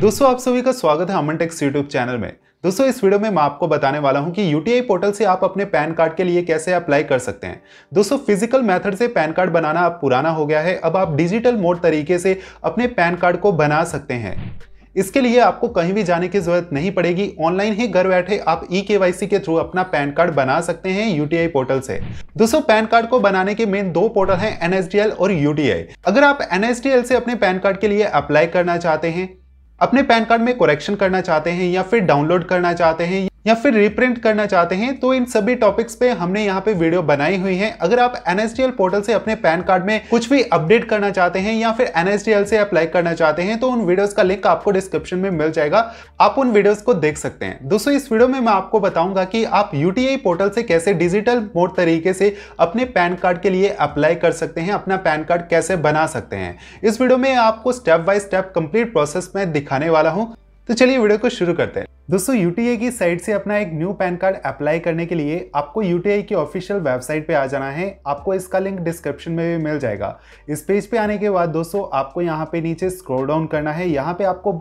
दोस्तों आप सभी का स्वागत है अमन टेक्स यूट्यूब चैनल में दोस्तों इस वीडियो में मैं आपको बताने वाला हूं कि यूटीआई पोर्टल से आप अपने पैन कार्ड के लिए कैसे अप्लाई कर सकते हैं दोस्तों फिजिकल मेथड से पैन कार्ड बनाना अब पुराना हो गया है अब आप डिजिटल मोड तरीके से अपने पैन कार्ड को बना सकते हैं इसके लिए आपको कहीं भी जाने की जरूरत नहीं पड़ेगी ऑनलाइन ही घर बैठे आप ई के, के थ्रू अपना पैन कार्ड बना सकते हैं यूटीआई पोर्टल से दोस्तों पैन कार्ड को बनाने के मेन दो पोर्टल हैं एनएसडीएल और यूटीआई अगर आप एनएसडीएल से अपने पैन कार्ड के लिए अप्लाई करना चाहते हैं अपने पैन कार्ड में कोरेक्शन करना चाहते हैं या फिर डाउनलोड करना चाहते हैं या फिर रिप्रिंट करना चाहते हैं तो इन सभी टॉपिक्स पे हमने यहाँ पे वीडियो बनाई हुई है अगर आप एनएसडीएल पोर्टल से अपने पैन कार्ड में कुछ भी अपडेट करना चाहते हैं या फिर एनएसडीएल से अप्लाई करना चाहते हैं तो उन वीडियोस का लिंक आपको डिस्क्रिप्शन में मिल जाएगा आप उन वीडियोस को देख सकते हैं दोस्तों इस वीडियो में मैं आपको बताऊंगा कि आप यूटीआई पोर्टल से कैसे डिजिटल मोड तरीके से अपने पैन कार्ड के लिए अप्लाई कर सकते हैं अपना पैन कार्ड कैसे बना सकते हैं इस वीडियो में आपको step by step complete process में दिखाने वाला हूँ तो चलिए वीडियो को शुरू करते हैं दोस्तों यूटीआई की साइट से अपना एक न्यू पैन कार्ड अप्लाई करने के लिए आपको यूटीआई की ऑफिशियल वेबसाइट पे आ जाना है आपको इसका लिंक डिस्क्रिप्शन में भी मिल जाएगा इस पेज पे आने के बाद दोस्तों आपको यहाँ पे नीचे स्क्रॉल डाउन करना है यहाँ पे आपको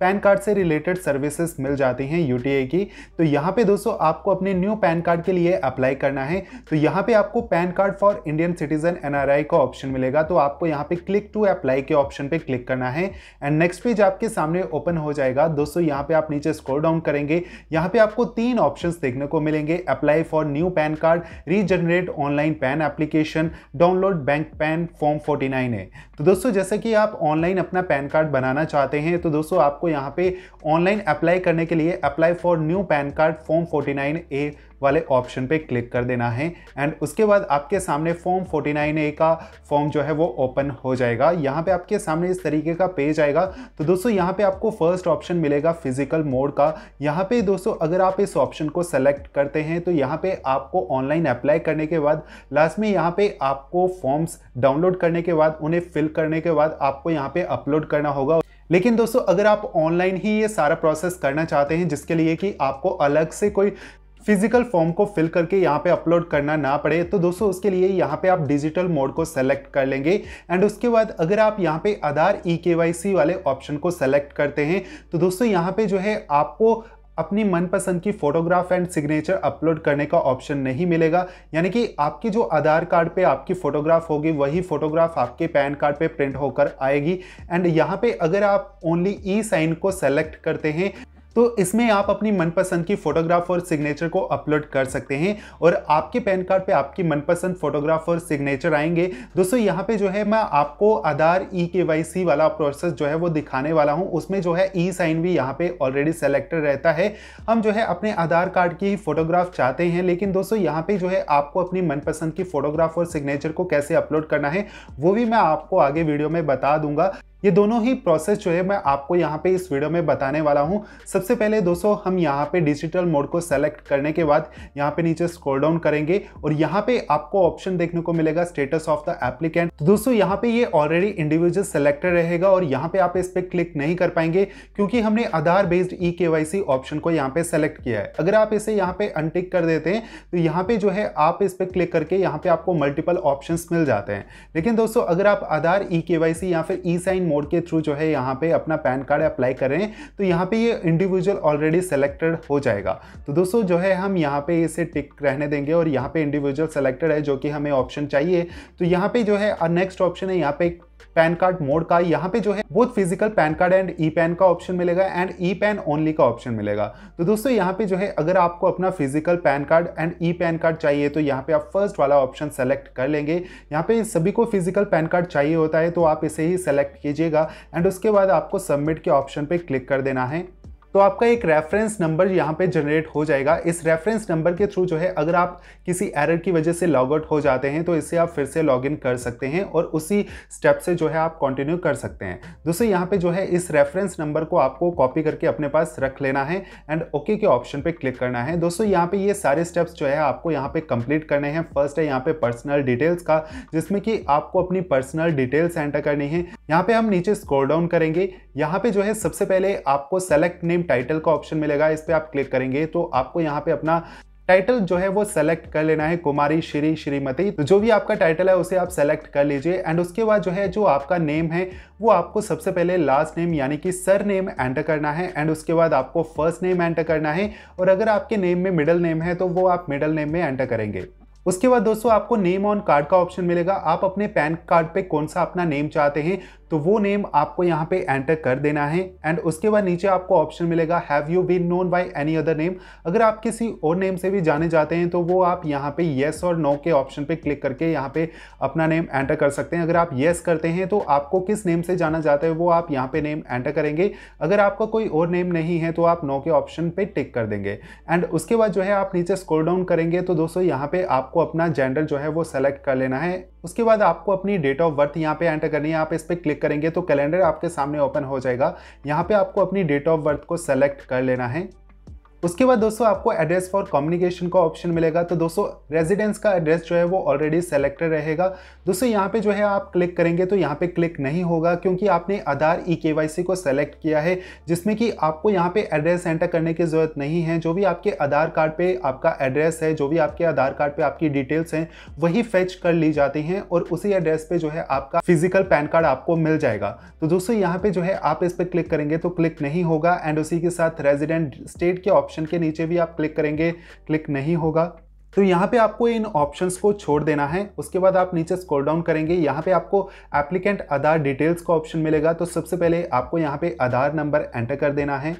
पैन कार्ड से रिलेटेड सर्विसेज मिल जाती हैं यू की तो यहाँ पे दोस्तों आपको अपने न्यू पैन कार्ड के लिए अप्लाई करना है तो यहाँ पे आपको PAN card for Indian citizen NRI का ऑप्शन मिलेगा तो आपको यहाँ पे क्लिक टू अप्लाई के ऑप्शन पे क्लिक करना है एंड नेक्स्ट पेज आपके सामने ओपन हो जाएगा दोस्तों यहाँ पे आप नीचे स्क्रोल डाउन करेंगे यहाँ पे आपको तीन ऑप्शन देखने को मिलेंगे apply for new PAN card regenerate online PAN application download bank PAN form forty है तो दोस्तों जैसे कि आप ऑनलाइन अपना पैन कार्ड बनाना चाहते हैं तो दोस्तों आपको यहाँ पे ऑनलाइन अप्लाई करने के लिए apply for new PAN card form 49 A वाले ऑप्शन पे क्लिक कर देना है एंड उसके बाद आपके सामने फॉर्म 49A का फॉर्म जो है वो ओपन हो जाएगा यहाँ पे आपके सामने इस तरीके का पेज आएगा तो दोस्तों यहाँ पे आपको फर्स्ट ऑप्शन मिलेगा फिजिकल मोड का यहाँ पे दोस्तों अगर आप इस ऑप्शन को सेलेक्ट करते हैं तो यहाँ पे आपको ऑनलाइन अप्लाई करने के बाद लास्ट में यहाँ पे आपको फॉर्म्स डाउनलोड करने के बाद उन्हें फिल करने के बाद आपको यहाँ पे अपलोड करना होगा लेकिन दोस्तों अगर आप ऑनलाइन ही ये सारा प्रोसेस करना चाहते हैं जिसके लिए कि आपको अलग से कोई फिजिकल फॉर्म को फिल करके यहाँ पे अपलोड करना ना पड़े तो दोस्तों उसके लिए यहाँ पे आप डिजिटल मोड को सेलेक्ट कर लेंगे एंड उसके बाद अगर आप यहाँ पे आधार ई e के वाले ऑप्शन को सेलेक्ट करते हैं तो दोस्तों यहाँ पे जो है आपको अपनी मनपसंद की फोटोग्राफ एंड सिग्नेचर अपलोड करने का ऑप्शन नहीं मिलेगा यानी कि आपके जो आधार कार्ड पे आपकी फ़ोटोग्राफ होगी वही फ़ोटोग्राफ आपके पैन कार्ड पे प्रिंट होकर आएगी एंड यहाँ पे अगर आप ओनली ई साइन को सेलेक्ट करते हैं तो इसमें आप अपनी मनपसंद की फोटोग्राफ और सिग्नेचर को अपलोड कर सकते हैं और आपके पैन कार्ड पे आपकी मनपसंद फोटोग्राफ और सिग्नेचर आएंगे दोस्तों यहाँ पे जो है मैं आपको आधार ई e के वाला प्रोसेस जो है वो दिखाने वाला हूँ उसमें जो है ई साइन भी यहाँ पे ऑलरेडी सेलेक्टेड रहता है हम जो है अपने आधार कार्ड की ही फोटोग्राफ चाहते हैं लेकिन दोस्तों यहाँ पर जो है आपको अपनी मनपसंद की फोटोग्राफ और सिग्नेचर को कैसे अपलोड करना है वो भी मैं आपको आगे वीडियो में बता दूंगा ये दोनों ही प्रोसेस जो है मैं आपको यहाँ पे इस वीडियो में बताने वाला हूँ सबसे पहले दोस्तों हम यहाँ पे डिजिटल मोड को सेलेक्ट करने के बाद यहाँ पे नीचे स्क्रॉल डाउन करेंगे और यहाँ पे आपको ऑप्शन देखने को मिलेगा स्टेटस ऑफ द एप्लीकेंट तो दोस्तों यहाँ पे ये ऑलरेडी इंडिविजुअल सेलेक्टेड रहेगा और यहाँ पे आप इस पर क्लिक नहीं कर पाएंगे क्योंकि हमने आधार बेस्ड ई के ऑप्शन को यहाँ पे सेलेक्ट किया है अगर आप इसे यहाँ पे अनटिक कर देते हैं तो यहाँ पे जो है आप इस पर क्लिक करके यहाँ पे आपको मल्टीपल ऑप्शन मिल जाते हैं लेकिन दोस्तों अगर आप आधार ई या फिर ई साइन मोड के थ्रू जो है यहाँ पे अपना पैन कार्ड अप्लाई करें तो यहाँ पे ये इंडिविजुअल ऑलरेडी सेलेक्टेड हो जाएगा तो दोस्तों जो है हम यहाँ पे इसे टिक रहने देंगे और यहाँ पे इंडिविजुअल सेलेक्टेड है जो कि हमें ऑप्शन चाहिए तो यहाँ पे जो है नेक्स्ट ऑप्शन है यहाँ पे पैन कार्ड मोड का यहाँ पे जो है both physical PAN card and e PAN का ऑप्शन मिलेगा एंड ई पैन ओनली का ऑप्शन मिलेगा तो दोस्तों यहाँ पे जो है अगर आपको अपना physical PAN card and e PAN card चाहिए तो यहाँ पे आप फर्स्ट वाला ऑप्शन सेलेक्ट कर लेंगे यहाँ पे सभी को फिजिकल पैन कार्ड चाहिए होता है तो आप इसे ही सेलेक्ट कीजिएगा एंड उसके बाद आपको सबमिट के ऑप्शन पर क्लिक कर देना है तो आपका एक रेफरेंस नंबर यहाँ पे जनरेट हो जाएगा इस रेफरेंस नंबर के थ्रू जो है अगर आप किसी एरर की वजह से लॉग आउट हो जाते हैं तो इससे आप फिर से लॉग इन कर सकते हैं और उसी स्टेप से जो है आप कंटिन्यू कर सकते हैं दोस्तों यहाँ पे जो है इस रेफरेंस नंबर को आपको कॉपी करके अपने पास रख लेना है एंड ओके के ऑप्शन पर क्लिक करना है दोस्तों यहाँ पर ये सारे स्टेप्स जो है आपको यहाँ पर कंप्लीट करने हैं फर्स्ट है यहाँ पर पर्सनल डिटेल्स का जिसमें कि आपको अपनी पर्सनल डिटेल्स एंटर करनी है यहाँ पर हम नीचे स्कोर डाउन करेंगे यहाँ पर जो है सबसे पहले आपको सेलेक्ट नेम टाइटल का ऑप्शन मिलेगा इस पर आप क्लिक करेंगे तो आपको यहाँ पे अपना टाइटल जो है वो सेलेक्ट कर लेना है कुमारी श्री श्रीमती तो जो भी आपका टाइटल है उसे आप सेलेक्ट कर लीजिए एंड उसके बाद जो है जो आपका नेम है वो आपको सबसे पहले लास्ट नेम यानी कि सर नेम एंटर करना है एंड उसके बाद आपको फर्स्ट नेम एंटर करना है और अगर आपके नेम में मिडल नेम है तो वो आप मिडल नेम में एंटर करेंगे उसके बाद दोस्तों आपको नेम ऑन कार्ड का ऑप्शन मिलेगा आप अपने पैन कार्ड पे कौन सा अपना नेम चाहते हैं तो वो नेम आपको यहाँ पे एंटर कर देना है एंड उसके बाद नीचे आपको ऑप्शन मिलेगा have you been known by any other name अगर आप किसी और नेम से भी जाने जाते हैं तो वो आप यहाँ पे येस और नो के ऑप्शन पे क्लिक करके यहाँ पे अपना नेम एंटर कर सकते हैं अगर आप येस करते हैं तो आपको किस नेम से जाना जाता है वो आप यहाँ पे नेम एंटर करेंगे अगर आपका कोई और नेम नहीं है तो आप नो के ऑप्शन पे टिक कर देंगे एंड उसके बाद जो है आप नीचे स्क्रोल डाउन करेंगे तो दोस्तों यहाँ पे आप आपको अपना जेंडर जो है वो सेलेक्ट कर लेना है उसके बाद आपको अपनी डेट ऑफ बर्थ यहाँ पे एंटर करनी है आप इस पर क्लिक करेंगे तो कैलेंडर आपके सामने ओपन हो जाएगा यहाँ पे आपको अपनी डेट ऑफ बर्थ को सेलेक्ट कर लेना है उसके बाद दोस्तों आपको एड्रेस फॉर कम्युनिकेशन का ऑप्शन मिलेगा तो दोस्तों रेजिडेंस का एड्रेस जो है वो ऑलरेडी सेलेक्टेड रहेगा दोस्तों यहाँ पे जो है आप क्लिक करेंगे तो यहाँ पे क्लिक नहीं होगा क्योंकि आपने आधार ई e के को सेलेक्ट किया है जिसमें कि आपको यहाँ पे एड्रेस एंटर करने की ज़रूरत नहीं है जो भी आपके आधार कार्ड पर आपका एड्रेस है जो भी आपके आधार कार्ड पर आपकी डिटेल्स हैं वही फेच कर ली जाती हैं और उसी एड्रेस पर जो है आपका फिजिकल पैन कार्ड आपको मिल जाएगा तो दोस्तों यहाँ पर जो है आप इस पर क्लिक करेंगे तो क्लिक नहीं होगा एंड उसी के साथ रेजिडेंट स्टेट के ऑप्शन के नीचे भी आप क्लिक करेंगे क्लिक नहीं होगा तो यहाँ पे आपको इन ऑप्शंस को छोड़ देना है उसके बाद आप नीचे स्क्रॉल डाउन करेंगे यहाँ पे आपको एप्लीकेंट आधार डिटेल्स का ऑप्शन मिलेगा तो सबसे पहले आपको यहाँ पे आधार नंबर एंटर कर देना है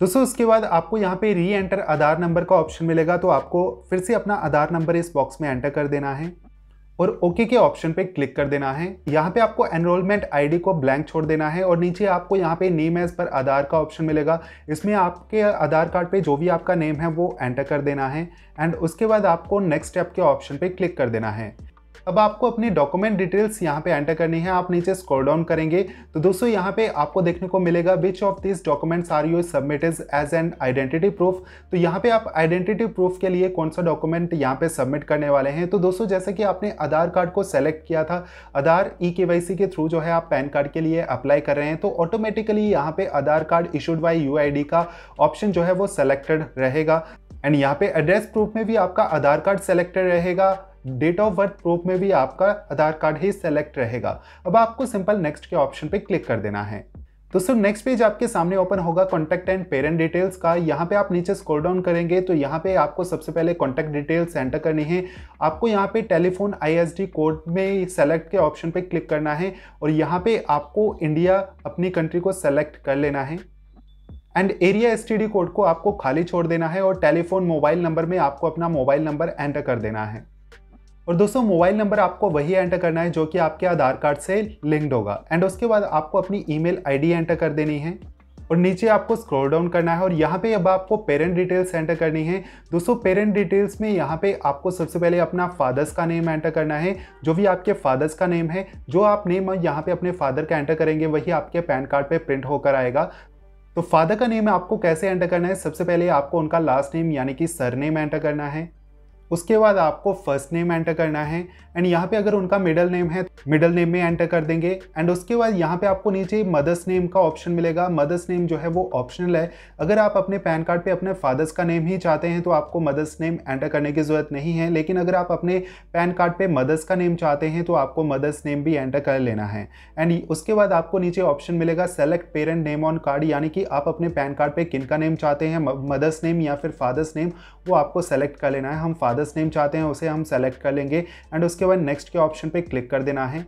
दोस्तों उसके बाद आपको यहाँ पे री एंटर आधार नंबर का ऑप्शन मिलेगा तो आपको फिर से अपना आधार नंबर इस बॉक्स में एंटर कर देना है और ओके okay के ऑप्शन पे क्लिक कर देना है यहाँ पे आपको एनरोलमेंट आईडी को ब्लैंक छोड़ देना है और नीचे आपको यहाँ पे नेम एज पर आधार का ऑप्शन मिलेगा इसमें आपके आधार कार्ड पे जो भी आपका नेम है वो एंटर कर देना है एंड उसके बाद आपको नेक्स्ट स्टेप के ऑप्शन पे क्लिक कर देना है अब आपको अपनी डॉक्यूमेंट डिटेल्स यहाँ पे एंटर करनी है आप नीचे स्क्रॉल डाउन करेंगे तो दोस्तों यहाँ पे आपको देखने को मिलेगा which of this documents are you submitted as an identity proof तो यहाँ पे आप आइडेंटिटी प्रूफ के लिए कौन सा डॉक्यूमेंट यहाँ पे सबमिट करने वाले हैं तो दोस्तों जैसे कि आपने आधार कार्ड को सेलेक्ट किया था आधार ई e के के थ्रू जो है आप पैन कार्ड के लिए अप्लाई कर रहे हैं तो ऑटोमेटिकली यहाँ पे Aadhaar card issued by you का ऑप्शन जो है वो सेलेक्टेड रहेगा एंड यहाँ पे एड्रेस प्रूफ में भी आपका आधार कार्ड सेलेक्टेड रहेगा डेट ऑफ बर्थ प्रूफ में भी आपका आधार कार्ड ही सेलेक्ट रहेगा अब आपको सिंपल नेक्स्ट के ऑप्शन पे क्लिक कर देना है दोस्तों नेक्स्ट पेज आपके सामने ओपन होगा कॉन्टैक्ट एंड पेरेंट डिटेल्स का यहाँ पे आप नीचे स्क्रॉल डाउन करेंगे तो यहाँ पे आपको सबसे पहले कॉन्टैक्ट डिटेल्स एंटर करनी है आपको यहाँ पे टेलीफोन आईएसडी कोड में सेलेक्ट के ऑप्शन पे क्लिक करना है और यहाँ पे आपको इंडिया अपनी कंट्री को सेलेक्ट कर लेना है एंड एरिया एस कोड को आपको खाली छोड़ देना है और टेलीफोन मोबाइल नंबर में आपको अपना मोबाइल नंबर एंटर कर देना है और दोस्तों मोबाइल नंबर आपको वही एंटर करना है जो कि आपके आधार कार्ड से लिंक्ड होगा एंड उसके बाद आपको अपनी ईमेल आईडी एंटर कर देनी है और नीचे आपको स्क्रॉल डाउन करना है और यहाँ पे अब आपको पेरेंट डिटेल्स एंटर करनी है दोस्तों पेरेंट डिटेल्स में यहाँ पे आपको सबसे पहले अपना फादर्स का नेम एंटर करना है जो भी आपके फादर्स का नेम है जो आप नेम यहाँ पे अपने फादर का एंटर करेंगे वही आपके पैन कार्ड पर प्रिंट होकर आएगा तो फादर का नेम आपको कैसे एंटर करना है सबसे पहले आपको उनका लास्ट नेम यानी कि सर नेम एंटर करना है उसके बाद आपको फर्स्ट नेम एंटर करना है एंड यहाँ पे अगर उनका मिडल नेम है मिडल नेम में एंटर कर देंगे एंड उसके बाद यहाँ पे आपको नीचे मदर्स नेम का ऑप्शन मिलेगा मदर्स नेम जो है वो ऑप्शनल है अगर आप अपने पैन कार्ड पे अपने फादर्स का नेम ही चाहते हैं तो आपको मदर्स नेम एंटर करने की ज़रूरत नहीं है लेकिन अगर आप अपने पैन कार्ड पर मदर्स का नेम चाहते हैं तो आपको मदर्स नेम भी एंटर कर लेना है एंड उसके बाद आपको नीचे ऑप्शन मिलेगा select parent name on card यानी कि आप अपने पैन कार्ड पर किन का नेम चाहते हैं मदर्स नेम या फिर फादर्स नेम वो आपको सेलेक्ट कर लेना है हम फादर्स फर्स्ट नेम चाहते हैं उसे हम सेलेक्ट कर लेंगे एंड उसके बाद नेक्स्ट के ऑप्शन पर क्लिक कर देना है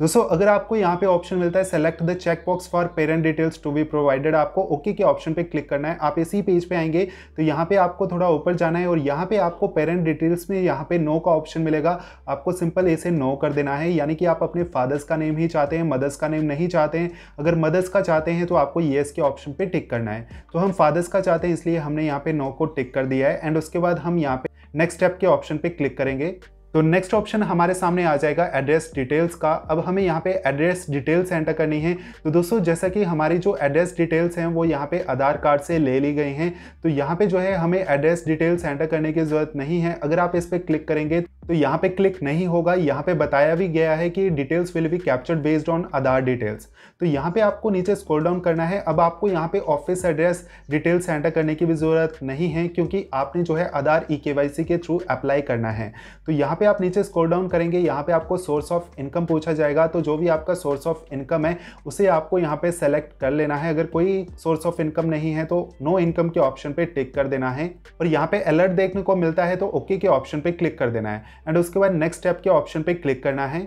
दोस्तों अगर आपको यहाँ पे ऑप्शन मिलता है select the check box for parent details to be provided आपको ओके के ऑप्शन पे क्लिक करना है आप इसी पेज पे आएंगे तो यहाँ पे आपको थोड़ा ऊपर जाना है और यहाँ पे आपको पेरेंट डिटेल्स में यहाँ पे नो का ऑप्शन मिलेगा आपको सिंपल ऐसे नो कर देना है यानी कि आप अपने फादर्स का नेम ही चाहते हैं मदर्स का नेम नहीं चाहते हैं अगर मदर्स का चाहते हैं तो आपको येस के ऑप्शन पर टिक करना है तो हम फादर्स का चाहते हैं इसलिए हमने यहाँ पे नो को टिक कर दिया है एंड उसके बाद हम यहाँ पे नेक्स्ट स्टेप के ऑप्शन पर क्लिक करेंगे तो नेक्स्ट ऑप्शन हमारे सामने आ जाएगा एड्रेस डिटेल्स का अब हमें यहाँ पे एड्रेस डिटेल्स एंटर करनी है तो दोस्तों जैसा कि हमारी जो एड्रेस डिटेल्स हैं वो यहाँ पे आधार कार्ड से ले ली गई हैं तो यहाँ पे जो है हमें एड्रेस डिटेल्स एंटर करने की ज़रूरत नहीं है अगर आप इस पर क्लिक करेंगे तो यहाँ पे क्लिक नहीं होगा यहाँ पे बताया भी गया है कि details will be captured based on Aadhaar details तो यहाँ पे आपको नीचे स्क्रॉल डाउन करना है अब आपको यहाँ पे ऑफिस एड्रेस डिटेल्स एंटर करने की भी ज़रूरत नहीं है क्योंकि आपने जो है आधार ई e के के थ्रू अप्लाई करना है तो यहाँ पे आप नीचे स्कोर डाउन करेंगे यहाँ पे आपको सोर्स ऑफ इनकम पूछा जाएगा तो जो भी आपका सोर्स ऑफ इनकम है उसे आपको यहाँ पे सेलेक्ट कर लेना है अगर कोई सोर्स ऑफ इनकम नहीं है तो नो इनकम के ऑप्शन पे टिक कर देना है और यहाँ पे अलर्ट देखने को मिलता है तो ओके के ऑप्शन पे क्लिक कर देना है एंड उसके बाद नेक्स्ट स्टेप के ऑप्शन पे क्लिक करना है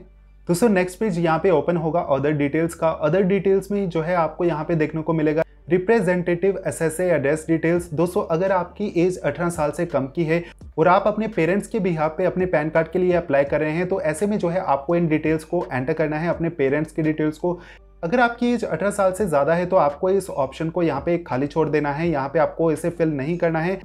दोस्तों नेक्स्ट पेज यहाँ पे ओपन होगा अदर डिटेल्स का अदर डिटेल्स में जो है आपको यहाँ पे देखने को मिलेगा representative s s address details दोस्तों अगर आपकी एज 18 साल से कम की है और आप अपने पेरेंट्स के बिहार पे अपने पैन कार्ड के लिए अप्लाई कर रहे हैं तो ऐसे में जो है आपको इन डिटेल्स को एंटर करना है अपने पेरेंट्स की डिटेल्स को अगर आपकी एज 18 साल से ज़्यादा है तो आपको इस ऑप्शन को यहाँ पे खाली छोड़ देना है यहाँ पे आपको इसे फिल नहीं करना है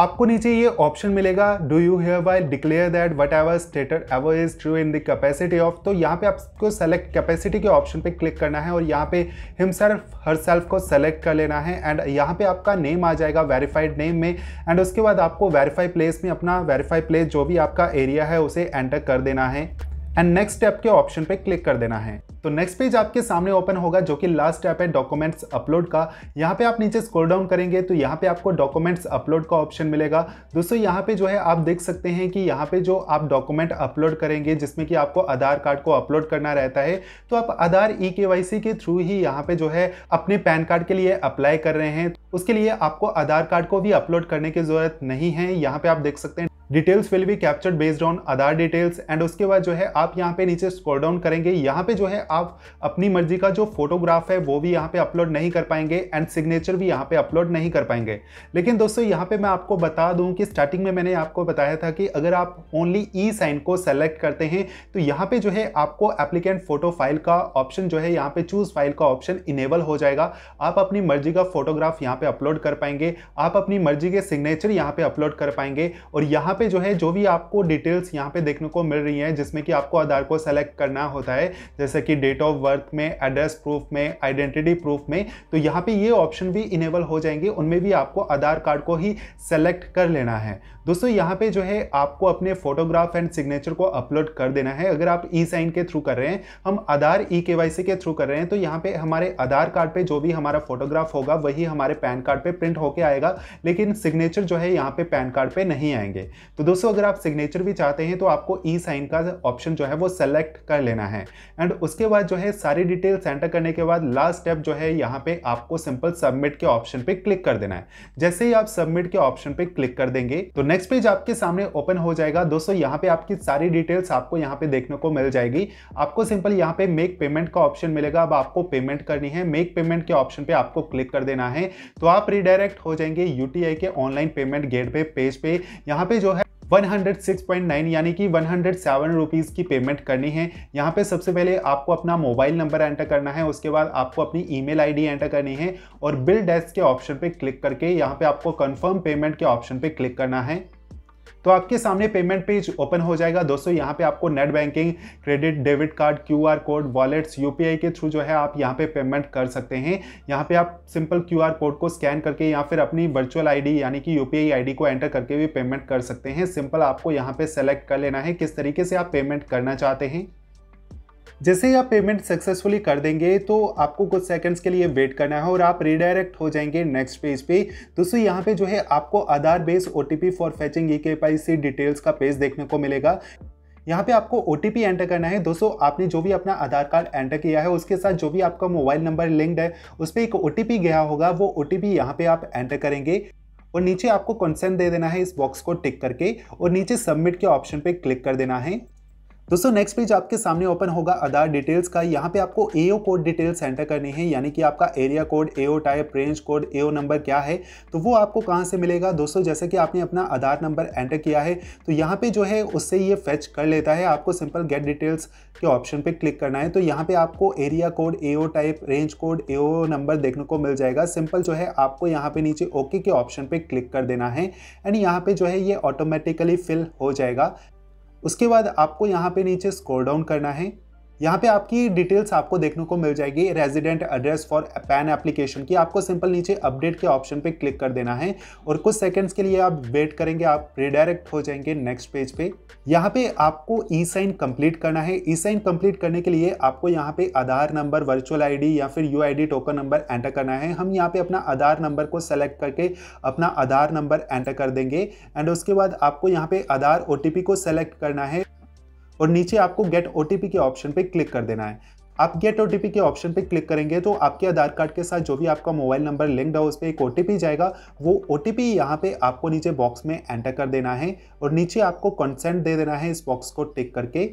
आपको नीचे ये ऑप्शन मिलेगा do you here while declare that whatever stated ever is true in the capacity of तो यहाँ पे आपको सेलेक्ट कैपेसिटी के ऑप्शन पे क्लिक करना है और यहाँ पे हिमसेल्फ हर सेल्फ को सेलेक्ट कर लेना है एंड यहाँ पे आपका नेम आ जाएगा वेरीफाइड नेम में एंड उसके बाद आपको वेरीफाई प्लेस में अपना वेरीफाई प्लेस जो भी आपका एरिया है उसे एंटर कर देना है एंड नेक्स्ट स्टेप के ऑप्शन पे क्लिक कर देना है तो नेक्स्ट पेज आपके सामने ओपन होगा जो कि लास्ट स्टेप है डॉक्यूमेंट्स अपलोड का यहाँ पे आप नीचे स्क्रॉल डाउन करेंगे तो यहाँ पे आपको डॉक्यूमेंट्स अपलोड का ऑप्शन मिलेगा दोस्तों यहाँ पे जो है आप देख सकते हैं कि यहाँ पे जो आप डॉक्यूमेंट अपलोड करेंगे जिसमें कि आपको आधार कार्ड को अपलोड करना रहता है तो आप आधार ई e के, के थ्रू ही यहाँ पे जो है अपने पैन कार्ड के लिए अप्लाई कर रहे हैं उसके लिए आपको आधार कार्ड को भी अपलोड करने की जरूरत नहीं है यहाँ पे आप देख सकते हैं details will be captured based on Aadhaar details and उसके बाद जो है आप यहाँ पे नीचे स्क्रॉल डाउन करेंगे यहाँ पे जो है आप अपनी मर्जी का जो फोटोग्राफ है वो भी यहाँ पे अपलोड नहीं कर पाएंगे एंड सिग्नेचर भी यहाँ पे अपलोड नहीं कर पाएंगे लेकिन दोस्तों यहाँ पे मैं आपको बता दूँ कि स्टार्टिंग में मैंने आपको बताया था कि अगर आप ओनली ई साइन को सेलेक्ट करते हैं तो यहाँ पर जो है आपको एप्लीकेंट फोटो फाइल का ऑप्शन जो है यहाँ पर चूज फाइल का ऑप्शन इनेबल हो जाएगा आप अपनी मर्जी का फोटोग्राफ यहाँ पे अपलोड कर पाएंगे आप अपनी मर्जी के सिग्नेचर यहाँ पे अपलोड कर पाएंगे और यहाँ यहाँ पे जो है जो भी आपको डिटेल्स यहाँ पे देखने को मिल रही हैं जिसमें कि आपको आधार को सेलेक्ट करना होता है जैसे कि डेट ऑफ बर्थ में एड्रेस प्रूफ में आइडेंटिटी प्रूफ में तो यहाँ पे ये ऑप्शन भी इनेबल हो जाएंगे उनमें भी आपको आधार कार्ड को ही सेलेक्ट कर लेना है दोस्तों यहाँ पे जो है आपको अपने फोटोग्राफ एंड सिग्नेचर को अपलोड कर देना है अगर आप ई साइन के थ्रू कर रहे हैं हम आधार ई के के थ्रू कर रहे हैं तो यहाँ पे हमारे आधार कार्ड पे जो भी हमारा फोटोग्राफ होगा वही हमारे पैन कार्ड पे प्रिंट होके आएगा लेकिन सिग्नेचर जो है यहाँ पे पैन कार्ड पे नहीं आएंगे तो दोस्तों अगर आप सिग्नेचर भी चाहते हैं तो आपको ई साइन का ऑप्शन जो है वो सेलेक्ट कर लेना है एंड उसके बाद जो है सारी डिटेल सेंटर करने के बाद लास्ट स्टेप जो है यहाँ पे आपको सिंपल सबमिट के ऑप्शन पे क्लिक कर देना है जैसे ही आप सबमिट के ऑप्शन पे क्लिक कर देंगे तो नेक्स्ट पेज आपके सामने ओपन हो जाएगा दोस्तों यहाँ पे आपकी सारी डिटेल्स आपको यहाँ पे देखने को मिल जाएगी आपको सिंपल यहाँ पे मेक पेमेंट का ऑप्शन मिलेगा अब आपको पेमेंट करनी है मेक पेमेंट के ऑप्शन पे आपको क्लिक कर देना है तो आप रिडायरेक्ट हो जाएंगे यूटीआई के online payment gateway page पे यहाँ पे जो है 106.9 यानी कि 107 रुपीस की पेमेंट करनी है यहाँ पे सबसे पहले आपको अपना मोबाइल नंबर एंटर करना है उसके बाद आपको अपनी ईमेल आईडी एंटर करनी है और बिल डेस्क के ऑप्शन पे क्लिक करके यहाँ पे आपको कंफर्म पेमेंट के ऑप्शन पे क्लिक करना है तो आपके सामने पेमेंट पेज ओपन हो जाएगा दोस्तों यहाँ पे आपको net banking credit debit card QR code wallets UPI के थ्रू जो है आप यहाँ पे पेमेंट कर सकते हैं यहाँ पे आप सिंपल क्यूआर कोड को स्कैन करके या फिर अपनी वर्चुअल आईडी यानी कि यूपीआई आईडी को एंटर करके भी पेमेंट कर सकते हैं सिंपल आपको यहाँ पर सेलेक्ट कर लेना है किस तरीके से आप पेमेंट करना चाहते हैं जैसे ही आप पेमेंट सक्सेसफुली कर देंगे तो आपको कुछ सेकंड्स के लिए वेट करना है और आप रिडायरेक्ट हो जाएंगे नेक्स्ट पेज पे दोस्तों यहाँ पे जो है आपको आधार बेस्ड ओ फॉर फैचिंग ई के डिटेल्स का पेज देखने को मिलेगा यहाँ पे आपको ओ एंटर करना है दोस्तों आपने जो भी अपना आधार कार्ड एंटर किया है उसके साथ जो भी आपका मोबाइल नंबर लिंक्ड है उस पर एक ओ गया होगा वो ओ टी पी यहाँ पर आप एंटर करेंगे और नीचे आपको कंसेंट दे देना है इस बॉक्स को टिक करके और नीचे सबमिट के ऑप्शन पे क्लिक कर देना है दोस्तों नेक्स्ट पेज आपके सामने ओपन होगा आधार डिटेल्स का यहाँ पे आपको एओ कोड डिटेल्स एंटर करने हैं यानी कि आपका area code AO type range code AO number क्या है तो वो आपको कहाँ से मिलेगा दोस्तों जैसे कि आपने अपना आधार नंबर एंटर किया है तो यहाँ पे जो है उससे ये फेच कर लेता है आपको सिंपल गेट डिटेल्स के ऑप्शन पर क्लिक करना है तो यहाँ पर आपको area code A type range code A number देखने को मिल जाएगा सिंपल जो है आपको यहाँ पर नीचे ओके के ऑप्शन पर क्लिक कर देना है एंड यहाँ पर जो है ये ऑटोमेटिकली फिल हो जाएगा उसके बाद आपको यहाँ पे नीचे स्कोर डाउन करना है यहाँ पे आपकी डिटेल्स आपको देखने को मिल जाएगी resident address for PAN application की आपको सिंपल नीचे अपडेट के ऑप्शन पे क्लिक कर देना है और कुछ सेकंड्स के लिए आप वेट करेंगे आप रिडायरेक्ट हो जाएंगे नेक्स्ट पेज पे यहाँ पे आपको ई साइन कंप्लीट करना है ई साइन कंप्लीट करने के लिए आपको यहाँ पे आधार नंबर वर्चुअल आईडी या फिर यू टोकन नंबर एंटर करना है हम यहाँ पे अपना आधार नंबर को सेलेक्ट करके अपना आधार नंबर एंटर कर देंगे एंड उसके बाद आपको यहाँ पे आधार ओ को सेलेक्ट करना है और नीचे आपको गेट ओ के ऑप्शन पर क्लिक कर देना है आप गेट ओ के ऑप्शन पर क्लिक करेंगे तो आपके आधार कार्ड के साथ जो भी आपका मोबाइल नंबर लिंक्ड है उस पर एक ओ जाएगा वो ओ टी पी यहाँ पर आपको नीचे बॉक्स में एंटर कर देना है और नीचे आपको कंसेंट दे देना है इस बॉक्स को टिक करके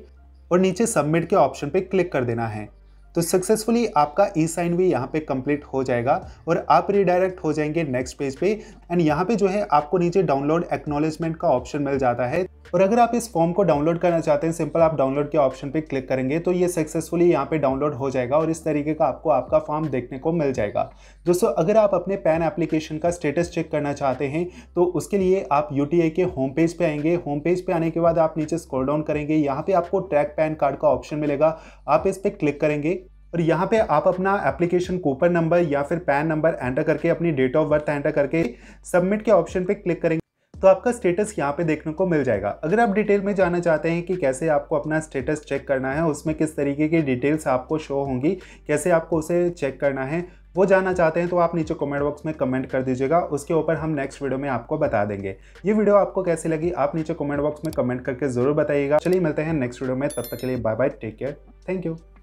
और नीचे सबमिट के ऑप्शन पर क्लिक कर देना है तो सक्सेसफुली आपका ई साइन भी यहाँ पे कंप्लीट हो जाएगा और आप रिडायरेक्ट हो जाएंगे नेक्स्ट पेज पे एंड यहाँ पे जो है आपको नीचे डाउनलोड एक्नोलेजमेंट का ऑप्शन मिल जाता है और अगर आप इस फॉर्म को डाउनलोड करना चाहते हैं सिंपल आप डाउनलोड के ऑप्शन पे क्लिक करेंगे तो ये सक्सेसफुली यहाँ पे डाउनलोड हो जाएगा और इस तरीके का आपको आपका फॉर्म देखने को मिल जाएगा दोस्तों अगर आप अपने पैन एप्लीकेशन का स्टेटस चेक करना चाहते हैं तो उसके लिए आप यू के होम पेज पर आएंगे होम पेज पर आने के बाद आप नीचे स्क्रोल डाउन करेंगे यहाँ पर आपको ट्रैक पैन कार्ड का ऑप्शन मिलेगा आप इस पर क्लिक करेंगे और यहाँ पे आप अपना एप्लीकेशन कूपन नंबर या फिर पैन नंबर एंटर करके अपनी डेट ऑफ बर्थ एंटर करके सबमिट के ऑप्शन पे क्लिक करेंगे तो आपका स्टेटस यहाँ पे देखने को मिल जाएगा अगर आप डिटेल में जानना चाहते हैं कि कैसे आपको अपना स्टेटस चेक करना है उसमें किस तरीके की डिटेल्स आपको शो होंगी कैसे आपको उसे चेक करना है वो जानना चाहते हैं तो आप नीचे कमेंट बॉक्स में कमेंट कर दीजिएगा उसके ऊपर हम नेक्स्ट वीडियो में आपको बता देंगे ये वीडियो आपको कैसी लगी आप नीचे कमेंट बॉक्स में कमेंट करके जरूर बताइएगा चलिए मिलते हैं नेक्स्ट वीडियो में तब तक के लिए bye bye take care thank you